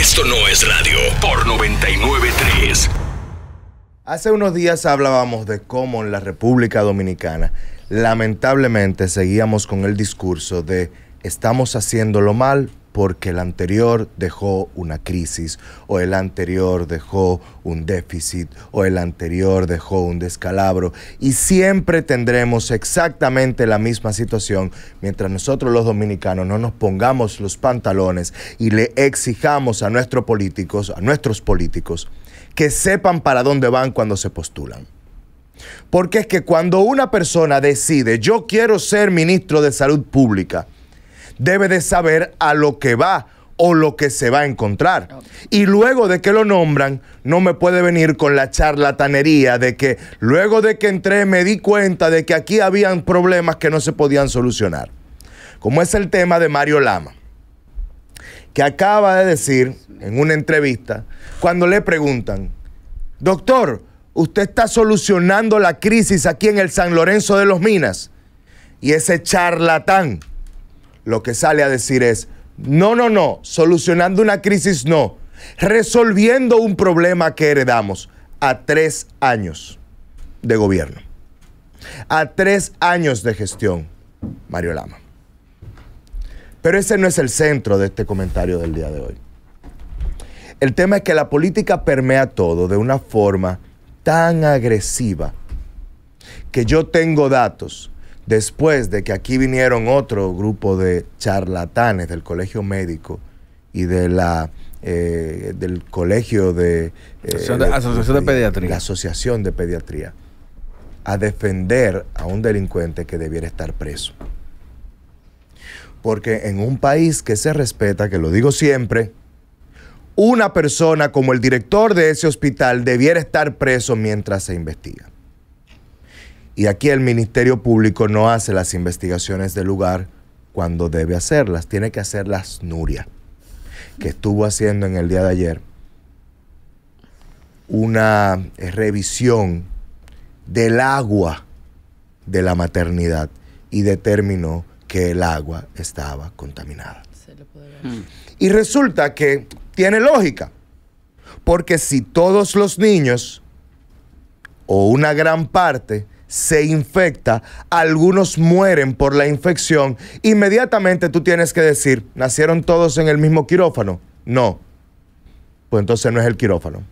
Esto no es radio por 993. Hace unos días hablábamos de cómo en la República Dominicana lamentablemente seguíamos con el discurso de estamos haciendo lo mal porque el anterior dejó una crisis, o el anterior dejó un déficit, o el anterior dejó un descalabro. Y siempre tendremos exactamente la misma situación mientras nosotros los dominicanos no nos pongamos los pantalones y le exijamos a nuestros políticos, a nuestros políticos, que sepan para dónde van cuando se postulan. Porque es que cuando una persona decide, yo quiero ser ministro de salud pública, debe de saber a lo que va o lo que se va a encontrar. Y luego de que lo nombran, no me puede venir con la charlatanería de que luego de que entré me di cuenta de que aquí habían problemas que no se podían solucionar. Como es el tema de Mario Lama, que acaba de decir en una entrevista, cuando le preguntan, doctor, usted está solucionando la crisis aquí en el San Lorenzo de los Minas. Y ese charlatán lo que sale a decir es, no, no, no, solucionando una crisis no, resolviendo un problema que heredamos a tres años de gobierno, a tres años de gestión, Mario Lama. Pero ese no es el centro de este comentario del día de hoy. El tema es que la política permea todo de una forma tan agresiva que yo tengo datos después de que aquí vinieron otro grupo de charlatanes del colegio médico y de la eh, del colegio de, eh, asociación de, pediatría la asociación de pediatría a defender a un delincuente que debiera estar preso porque en un país que se respeta que lo digo siempre una persona como el director de ese hospital debiera estar preso mientras se investiga y aquí el Ministerio Público no hace las investigaciones del lugar cuando debe hacerlas, tiene que hacerlas Nuria, que estuvo haciendo en el día de ayer una eh, revisión del agua de la maternidad y determinó que el agua estaba contaminada. Y resulta que tiene lógica, porque si todos los niños o una gran parte se infecta, algunos mueren por la infección, inmediatamente tú tienes que decir, ¿nacieron todos en el mismo quirófano? No. Pues entonces no es el quirófano.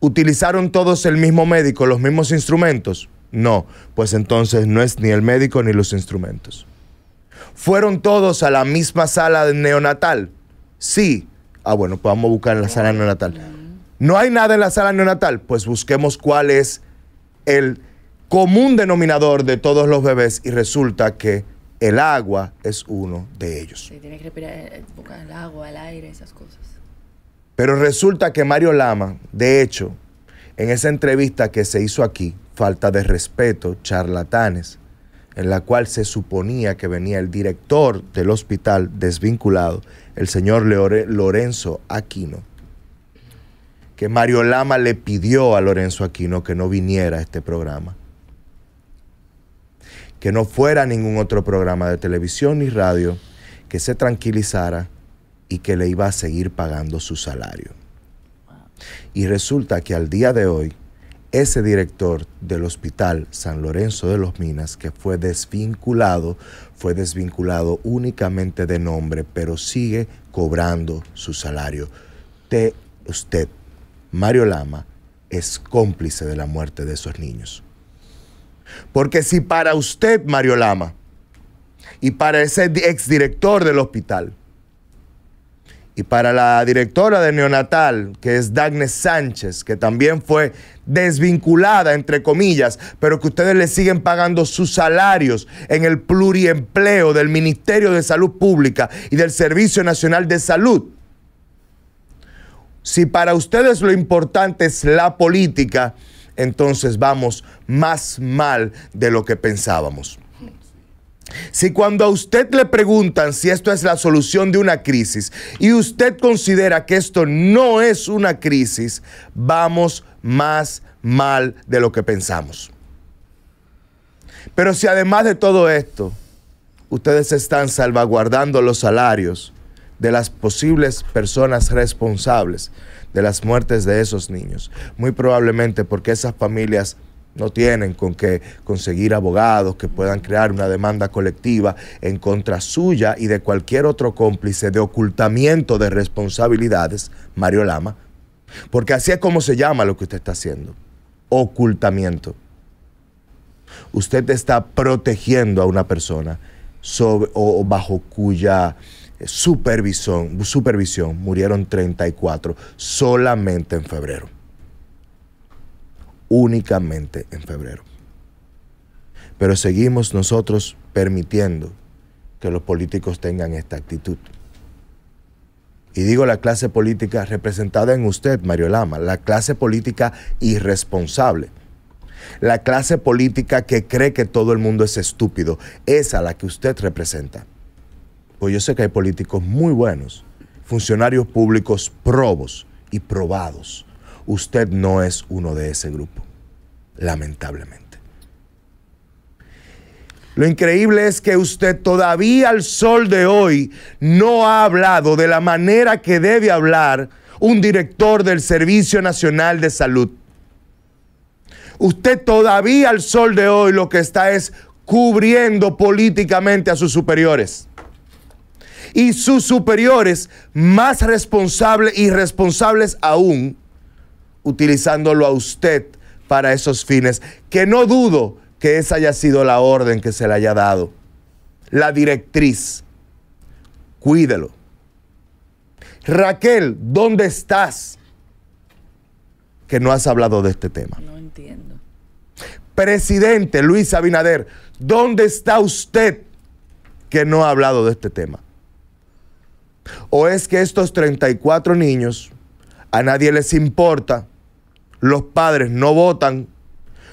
¿Utilizaron todos el mismo médico, los mismos instrumentos? No. Pues entonces no es ni el médico ni los instrumentos. ¿Fueron todos a la misma sala neonatal? Sí. Ah, bueno, pues vamos a buscar en la sala neonatal. ¿No hay nada en la sala neonatal? Pues busquemos cuál es el común denominador de todos los bebés y resulta que el agua es uno de ellos. tiene que respirar eh, eh, el agua, el aire, esas cosas. Pero resulta que Mario Lama, de hecho, en esa entrevista que se hizo aquí, falta de respeto, charlatanes, en la cual se suponía que venía el director del hospital desvinculado, el señor Lorenzo Aquino, que Mario Lama le pidió a Lorenzo Aquino que no viniera a este programa que no fuera ningún otro programa de televisión ni radio que se tranquilizara y que le iba a seguir pagando su salario. Y resulta que al día de hoy, ese director del Hospital San Lorenzo de los Minas, que fue desvinculado, fue desvinculado únicamente de nombre, pero sigue cobrando su salario. Te, usted, Mario Lama, es cómplice de la muerte de esos niños. Porque si para usted, Mario Lama, y para ese exdirector del hospital, y para la directora de neonatal, que es Dagnes Sánchez, que también fue desvinculada, entre comillas, pero que ustedes le siguen pagando sus salarios en el pluriempleo del Ministerio de Salud Pública y del Servicio Nacional de Salud. Si para ustedes lo importante es la política, entonces vamos más mal de lo que pensábamos. Si cuando a usted le preguntan si esto es la solución de una crisis y usted considera que esto no es una crisis, vamos más mal de lo que pensamos. Pero si además de todo esto, ustedes están salvaguardando los salarios, de las posibles personas responsables de las muertes de esos niños. Muy probablemente porque esas familias no tienen con qué conseguir abogados que puedan crear una demanda colectiva en contra suya y de cualquier otro cómplice de ocultamiento de responsabilidades, Mario Lama, porque así es como se llama lo que usted está haciendo, ocultamiento. Usted está protegiendo a una persona o bajo cuya eh, supervisión, supervisión murieron 34 solamente en febrero. Únicamente en febrero. Pero seguimos nosotros permitiendo que los políticos tengan esta actitud. Y digo la clase política representada en usted, Mario Lama, la clase política irresponsable. La clase política que cree que todo el mundo es estúpido, esa la que usted representa. Pues yo sé que hay políticos muy buenos, funcionarios públicos probos y probados. Usted no es uno de ese grupo, lamentablemente. Lo increíble es que usted todavía al sol de hoy no ha hablado de la manera que debe hablar un director del Servicio Nacional de Salud. Usted todavía al sol de hoy lo que está es cubriendo políticamente a sus superiores y sus superiores más responsables y responsables aún, utilizándolo a usted para esos fines, que no dudo que esa haya sido la orden que se le haya dado, la directriz. Cuídelo. Raquel, ¿dónde estás? Que no has hablado de este tema. No entiendo. Presidente Luis Abinader, ¿dónde está usted que no ha hablado de este tema? ¿O es que estos 34 niños a nadie les importa? Los padres no votan,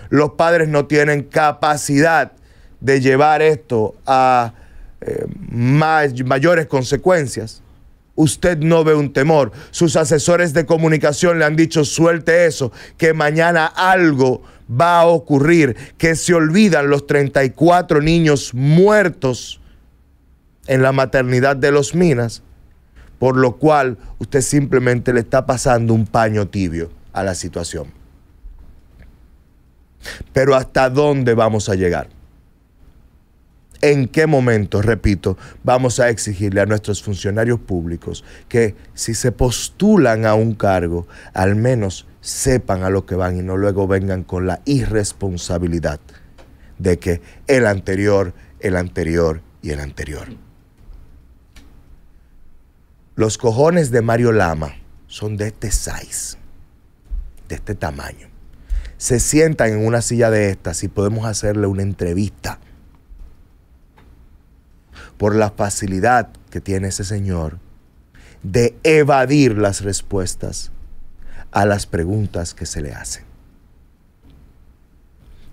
los padres no tienen capacidad de llevar esto a eh, mayores consecuencias. Usted no ve un temor. Sus asesores de comunicación le han dicho, suelte eso, que mañana algo va a ocurrir, que se olvidan los 34 niños muertos en la maternidad de los Minas por lo cual usted simplemente le está pasando un paño tibio a la situación. Pero ¿hasta dónde vamos a llegar? ¿En qué momento, repito, vamos a exigirle a nuestros funcionarios públicos que si se postulan a un cargo, al menos sepan a lo que van y no luego vengan con la irresponsabilidad de que el anterior, el anterior y el anterior. Los cojones de Mario Lama son de este size, de este tamaño. Se sientan en una silla de estas y podemos hacerle una entrevista. Por la facilidad que tiene ese señor de evadir las respuestas a las preguntas que se le hacen.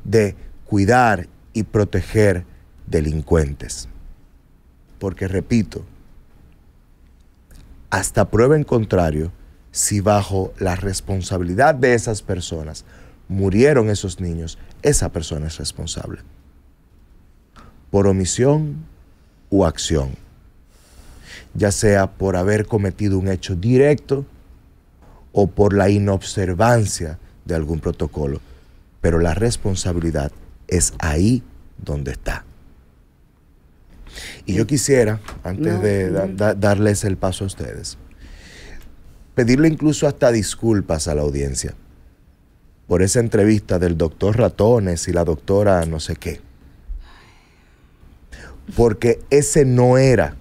De cuidar y proteger delincuentes. Porque repito, hasta prueba en contrario, si bajo la responsabilidad de esas personas murieron esos niños, esa persona es responsable. Por omisión u acción. Ya sea por haber cometido un hecho directo o por la inobservancia de algún protocolo. Pero la responsabilidad es ahí donde está. Y yo quisiera, antes de darles el paso a ustedes, pedirle incluso hasta disculpas a la audiencia por esa entrevista del doctor Ratones y la doctora no sé qué. Porque ese no era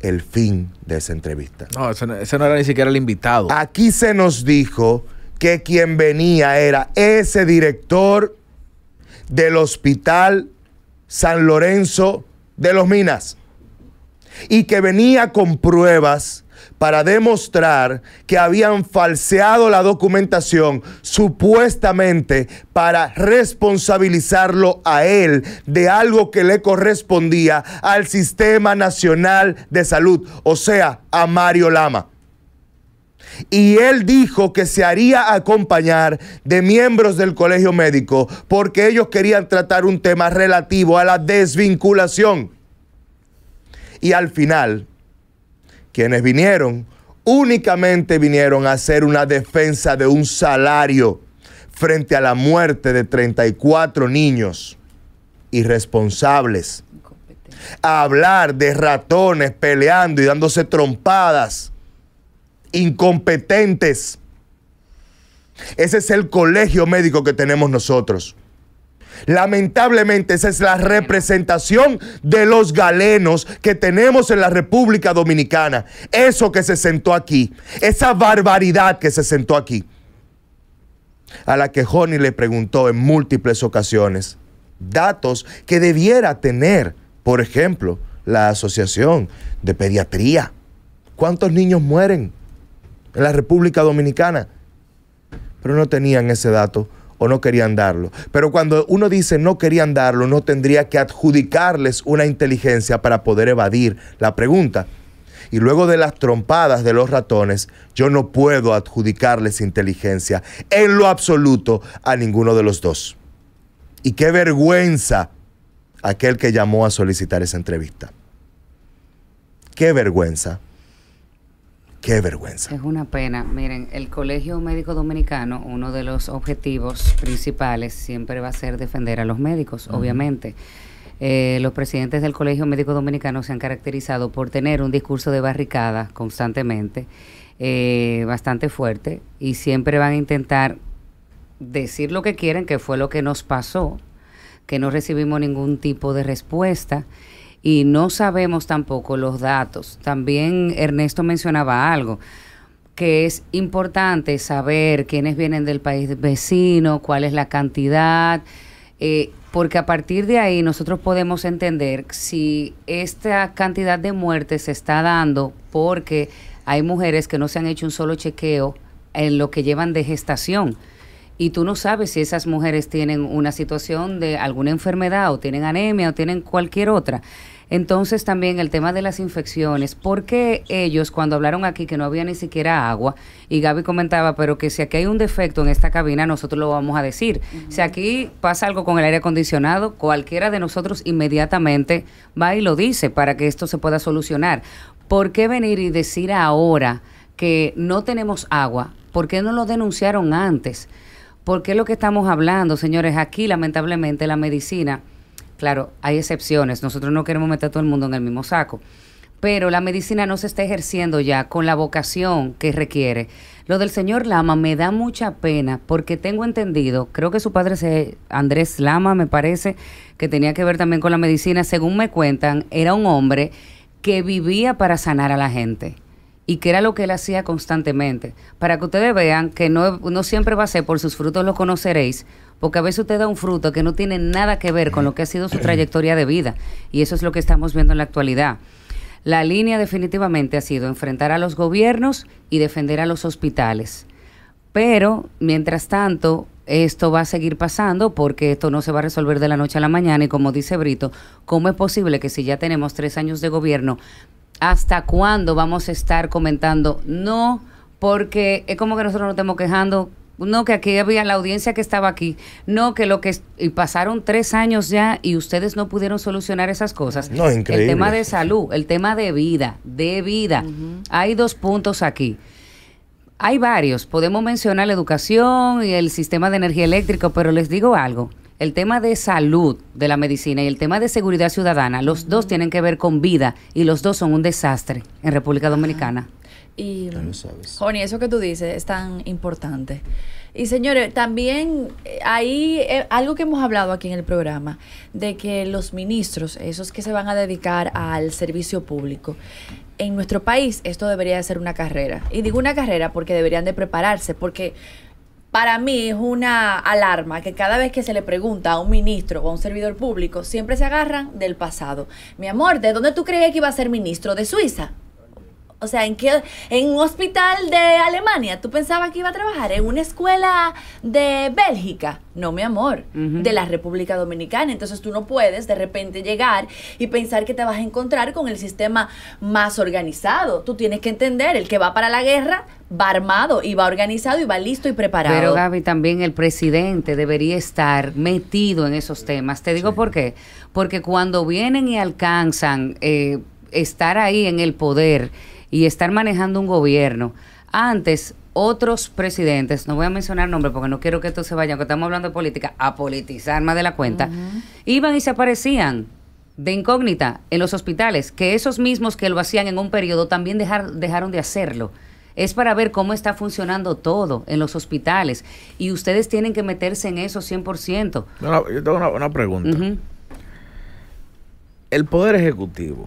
el fin de esa entrevista. no, ese no era ni siquiera el invitado. Aquí se nos dijo que quien venía era ese director del hospital San Lorenzo de los Minas y que venía con pruebas para demostrar que habían falseado la documentación supuestamente para responsabilizarlo a él de algo que le correspondía al Sistema Nacional de Salud, o sea, a Mario Lama. Y él dijo que se haría acompañar de miembros del colegio médico porque ellos querían tratar un tema relativo a la desvinculación. Y al final, quienes vinieron únicamente vinieron a hacer una defensa de un salario frente a la muerte de 34 niños irresponsables. A hablar de ratones peleando y dándose trompadas incompetentes. Ese es el colegio médico que tenemos nosotros. Lamentablemente esa es la representación de los galenos que tenemos en la República Dominicana. Eso que se sentó aquí, esa barbaridad que se sentó aquí. A la que Joni le preguntó en múltiples ocasiones datos que debiera tener, por ejemplo, la Asociación de Pediatría. ¿Cuántos niños mueren? en la República Dominicana, pero no tenían ese dato o no querían darlo. Pero cuando uno dice no querían darlo, no tendría que adjudicarles una inteligencia para poder evadir la pregunta. Y luego de las trompadas de los ratones, yo no puedo adjudicarles inteligencia en lo absoluto a ninguno de los dos. Y qué vergüenza aquel que llamó a solicitar esa entrevista. Qué vergüenza. Qué vergüenza. Es una pena. Miren, el Colegio Médico Dominicano, uno de los objetivos principales siempre va a ser defender a los médicos, obviamente. Eh, los presidentes del Colegio Médico Dominicano se han caracterizado por tener un discurso de barricada constantemente, eh, bastante fuerte, y siempre van a intentar decir lo que quieren, que fue lo que nos pasó, que no recibimos ningún tipo de respuesta y no sabemos tampoco los datos. También Ernesto mencionaba algo que es importante saber quiénes vienen del país vecino, cuál es la cantidad, eh, porque a partir de ahí nosotros podemos entender si esta cantidad de muertes se está dando porque hay mujeres que no se han hecho un solo chequeo en lo que llevan de gestación y tú no sabes si esas mujeres tienen una situación de alguna enfermedad o tienen anemia o tienen cualquier otra. Entonces también el tema de las infecciones, ¿por qué ellos cuando hablaron aquí que no había ni siquiera agua y Gaby comentaba, pero que si aquí hay un defecto en esta cabina, nosotros lo vamos a decir? Si aquí pasa algo con el aire acondicionado, cualquiera de nosotros inmediatamente va y lo dice para que esto se pueda solucionar. ¿Por qué venir y decir ahora que no tenemos agua? ¿Por qué no lo denunciaron antes? Porque lo que estamos hablando, señores. Aquí, lamentablemente, la medicina, claro, hay excepciones. Nosotros no queremos meter a todo el mundo en el mismo saco. Pero la medicina no se está ejerciendo ya con la vocación que requiere. Lo del señor Lama me da mucha pena porque tengo entendido, creo que su padre se, Andrés Lama, me parece, que tenía que ver también con la medicina. Según me cuentan, era un hombre que vivía para sanar a la gente y que era lo que él hacía constantemente. Para que ustedes vean que no, siempre va a ser por sus frutos lo conoceréis, porque a veces usted da un fruto que no tiene nada que ver con lo que ha sido su trayectoria de vida, y eso es lo que estamos viendo en la actualidad. La línea definitivamente ha sido enfrentar a los gobiernos y defender a los hospitales. Pero, mientras tanto, esto va a seguir pasando porque esto no se va a resolver de la noche a la mañana y como dice Brito, ¿cómo es posible que si ya tenemos tres años de gobierno hasta cuándo vamos a estar comentando. No, porque es como que nosotros nos estamos quejando. No, que aquí había la audiencia que estaba aquí. No, que lo que. pasaron tres años ya y ustedes no pudieron solucionar esas cosas. No, increíble. El tema de salud, el tema de vida, de vida. Hay dos puntos aquí. Hay varios. Podemos mencionar la educación y el sistema de energía eléctrica, pero les digo algo el tema de salud de la medicina y el tema de seguridad ciudadana, los dos tienen que ver con vida y los dos son un desastre en República Dominicana. Y, no sabes. Joni, eso que tú dices es tan importante. Y señores, también hay eh, eh, algo que hemos hablado aquí en el programa, de que los ministros, esos que se van a dedicar al servicio público, en nuestro país esto debería de ser una carrera. Y digo una carrera porque deberían de prepararse, porque para mí es una alarma que cada vez que se le pregunta a un ministro o a un servidor público, siempre se agarran del pasado. Mi amor, ¿de dónde tú creías que iba a ser ministro? ¿De Suiza? O sea, ¿en qué? ¿En un hospital de Alemania? ¿Tú pensabas que iba a trabajar? ¿En una escuela de Bélgica? No, mi amor, de la República Dominicana. Entonces tú no puedes de repente llegar y pensar que te vas a encontrar con el sistema más organizado. Tú tienes que entender, el que va para la guerra va armado y va organizado y va listo y preparado. Pero Gaby, también el presidente debería estar metido en esos temas. Te digo por qué. Porque cuando vienen y alcanzan eh, estar ahí en el poder, y estar manejando un gobierno. Antes, otros presidentes, no voy a mencionar nombres porque no quiero que esto se vaya, ...porque estamos hablando de política, a politizar más de la cuenta, iban y se aparecían de incógnita en los hospitales, que esos mismos que lo hacían en un periodo también dejaron de hacerlo. Es para ver cómo está funcionando todo en los hospitales y ustedes tienen que meterse en eso 100%. yo tengo una, pregunta. El Poder Ejecutivo,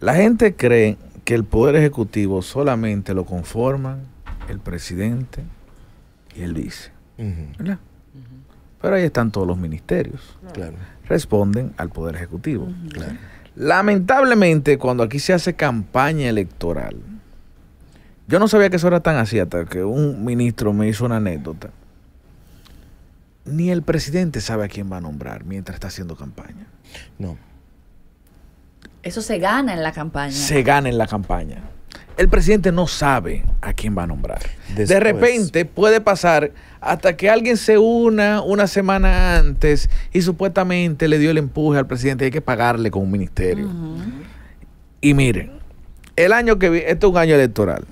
la gente cree que el Poder Ejecutivo solamente lo conforman el presidente y el vice. Pero ahí están todos los ministerios. Responden al Poder Ejecutivo. Lamentablemente, cuando aquí se hace campaña electoral, yo no sabía que eso era tan así hasta que un ministro me hizo una anécdota. Ni el presidente sabe a quién va a nombrar mientras está haciendo campaña. No. Eso se gana en la campaña. Se gana en la campaña. El presidente no sabe a quién va a nombrar. De repente puede pasar hasta que alguien se una una semana antes y supuestamente le dio el empuje al presidente. Hay que pagarle con un ministerio. Y miren, el año que este es un año electoral.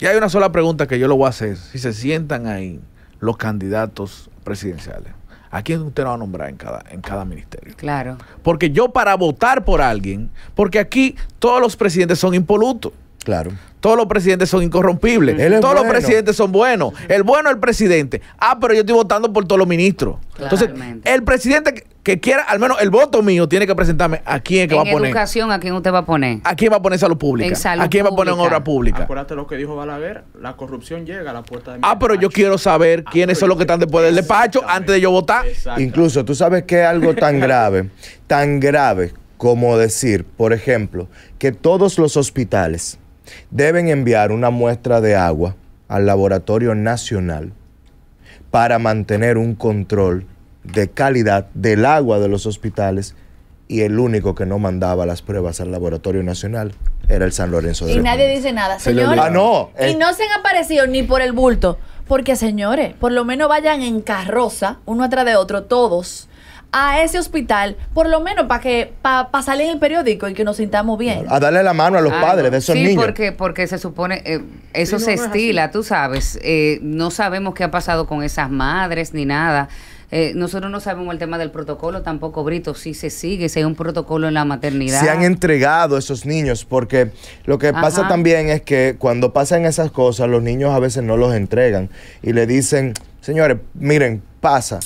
Y hay una sola pregunta que yo lo voy a hacer. Si se sientan ahí los candidatos presidenciales. ¿A quién usted lo va a nombrar en cada, en cada ministerio? Claro. Porque yo para votar por alguien, porque aquí todos los presidentes son impolutos. Claro. Todos los presidentes son incorrompibles. Todos los presidentes son buenos. El bueno es el presidente. Ah, pero yo estoy votando por todos los ministros. Entonces, el presidente que quiera, al menos el voto mío tiene que presentarme a quién que va a poner. educación, ¿a quién usted va a poner? ¿A quién va a poner salud pública? En ¿A quién va a poner en obra pública? Acuérdate lo que dijo Balaguer, la corrupción llega a la puerta de Ah, pero yo quiero saber ah, quiénes son los que están después del despacho antes de yo votar. Incluso tú sabes que es algo tan grave, tan grave como decir, por ejemplo, que todos los hospitales deben enviar una muestra de agua al Laboratorio Nacional para mantener un control de calidad del agua de los hospitales y el único que no mandaba las pruebas al Laboratorio Nacional era el San Lorenzo de Y nadie dice nada, señores. Ah, y eh. no se han aparecido ni por el bulto. Porque, señores, por lo menos vayan en carroza, uno atrás de otro, todos, a ese hospital, por lo menos para que para salir en el periódico y que nos sintamos bien. A darle la mano a los ah, padres de esos niños. porque, se supone, eh, eso se estila, tú sabes. Eh, no sabemos qué ha pasado con esas madres ni nada. Eh, nosotros no sabemos el tema del protocolo, tampoco Brito, si se sigue, si hay un protocolo en la maternidad. Se han entregado esos niños, porque lo que pasa también es que cuando pasan esas cosas, los niños a veces no los entregan y le dicen, señores, miren, pasa.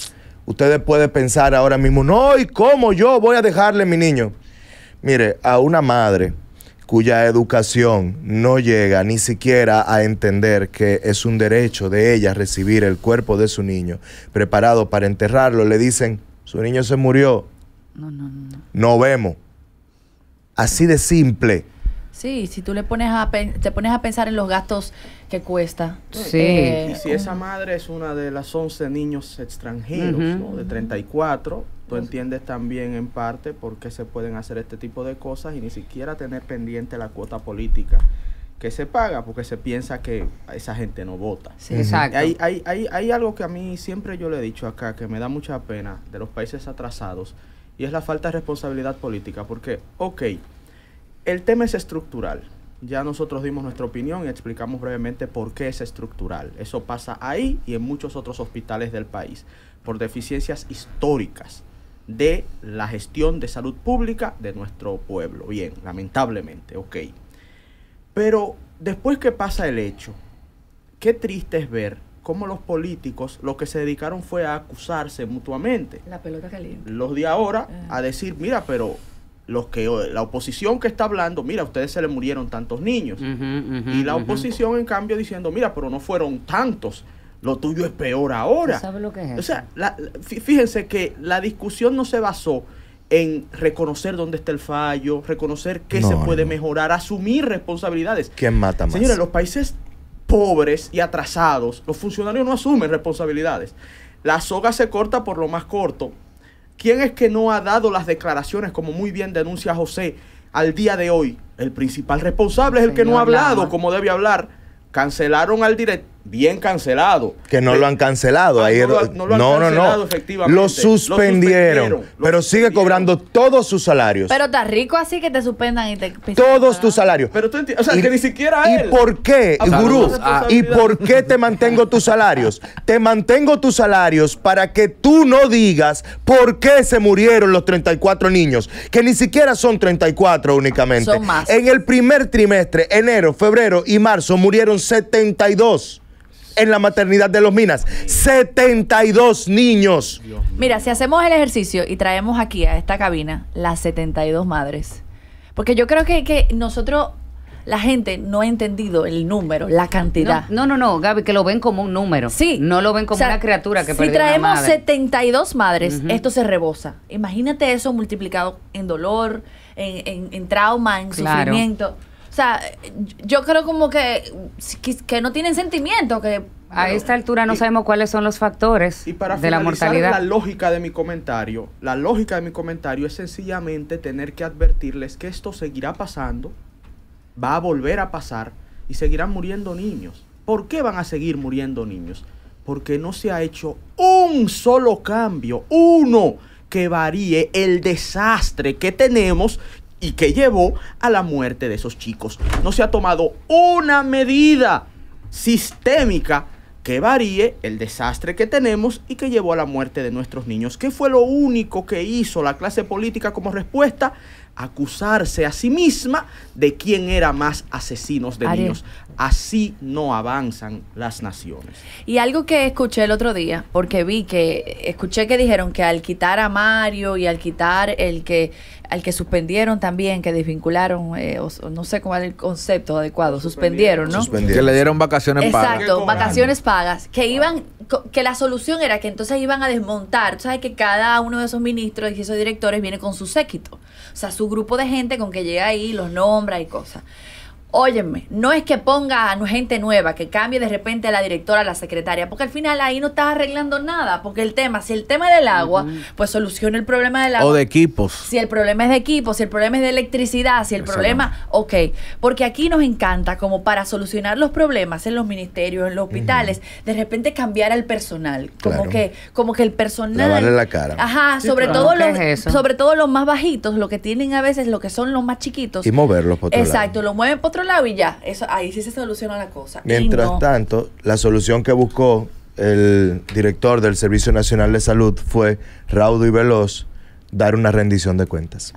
Ustedes pueden pensar ahora mismo, no, ¿y cómo yo voy a dejarle a mi niño? Mire, a una madre cuya educación no llega ni siquiera a entender que es un derecho de ella recibir el cuerpo de su niño preparado para enterrarlo, le dicen, su niño se murió. No, no, no. No vemos. Así de simple. Sí, si tú le pones a te pones a pensar en los gastos que cuesta. Sí. Eh, y si esa madre es una de las 11 niños extranjeros, de 34, tú entiendes también en parte por qué se pueden hacer este tipo de cosas y ni siquiera tener pendiente la cuota política que se paga porque se piensa que esa gente no vota. Hay, hay, algo que a mí siempre yo le he dicho acá que me da mucha pena de los países atrasados y es la falta de responsabilidad política porque, ok, el tema es estructural. Ya nosotros dimos nuestra opinión y explicamos brevemente por qué es estructural. Eso pasa ahí y en muchos otros hospitales del país, por deficiencias históricas de la gestión de salud pública de nuestro pueblo. Bien, lamentablemente, ok. Pero después que pasa el hecho, qué triste es ver cómo los políticos lo que se dedicaron fue a acusarse mutuamente. La pelota Los de ahora eh. a decir, mira, pero los que la oposición que está hablando, mira, a ustedes se le murieron tantos niños. y la oposición en cambio diciendo, mira, pero no fueron tantos. Lo tuyo es peor ahora. que O sea, fíjense que la discusión no se basó en reconocer dónde está el fallo, reconocer qué se puede mejorar, asumir responsabilidades. ¿Quién mata más? Señores, los países pobres y atrasados, los funcionarios no asumen responsabilidades. La soga se corta por lo más corto. ¿Quién es que no ha dado las declaraciones, como muy bien denuncia José, al día de hoy? El principal responsable es el que no ha hablado como debe hablar. Cancelaron al director bien cancelado. Que no lo han cancelado. Ah, no, lo, no, no, efectivamente. Lo suspendieron, pero sigue cobrando todos sus salarios. Pero está rico así que te suspendan y te Todos tus salarios. Pero tú o sea, que ni siquiera ¿Y por qué, ah, gurú? ¿Y por qué te mantengo tus salarios? te mantengo tus salarios para que tú no digas por qué se murieron los 34 niños, que ni siquiera son 34 únicamente. Son más. En el primer trimestre, enero, febrero y marzo murieron 72 en la maternidad de los Minas. 72 niños. Mira, si hacemos el ejercicio y traemos aquí a esta cabina las 72 madres. Porque yo creo que, nosotros la gente no ha entendido el número, la cantidad. No, no, no, Gaby, que lo ven como un número. Sí. No lo ven como una criatura que Si traemos una madre. 72 madres, esto se rebosa. Imagínate eso multiplicado en dolor, en, en, trauma, en sufrimiento. O sea, yo creo como que, que, no tienen sentimiento, que a esta altura no sabemos cuáles son los factores de la mortalidad. La lógica de mi comentario, la lógica de mi comentario es sencillamente tener que advertirles que esto seguirá pasando, va a volver a pasar y seguirán muriendo niños. ¿Por qué van a seguir muriendo niños? Porque no se ha hecho un solo cambio, uno que varíe el desastre que tenemos y que llevó a la muerte de esos chicos. No se ha tomado una medida sistémica que varíe el desastre que tenemos y que llevó a la muerte de nuestros niños. ¿Qué fue lo único que hizo la clase política como respuesta? Acusarse a sí misma de quién era más asesinos de niños. Así no avanzan las naciones. Y algo que escuché el otro día, porque vi que, escuché que dijeron que al quitar a Mario y al quitar el que al que suspendieron también, que desvincularon, eh, no sé cuál es el concepto adecuado, suspendieron, ¿no? Que le dieron vacaciones pagas. Exacto, vacaciones pagas, que iban, que la solución era que entonces iban a desmontar, tú sabes que cada uno de esos ministros y esos directores viene con su séquito, o sea, su grupo de gente con que llega ahí, los nombra y cosas. Óyeme, no es que ponga a gente nueva, que cambie de repente a la directora, a la secretaria, porque al final ahí no estás arreglando nada, porque el tema, si el tema del agua, pues soluciona el problema del agua. O de equipos. Si el problema es de equipos, si el problema es de electricidad, si el problema, ok, porque aquí nos encanta como para solucionar los problemas en los ministerios, en los hospitales, de repente cambiar al personal, como que como que el personal... Lavarle la cara. Ajá, sobre, todo los, sobre todo los más bajitos, lo que tienen a veces, lo que son los más chiquitos. Y moverlos por otro Exacto, lo mueven por otro lado y ya. Eso, ahí sí se soluciona la cosa. Mientras tanto, la solución que buscó el director del Servicio Nacional de Salud fue raudo y veloz dar una rendición de cuentas.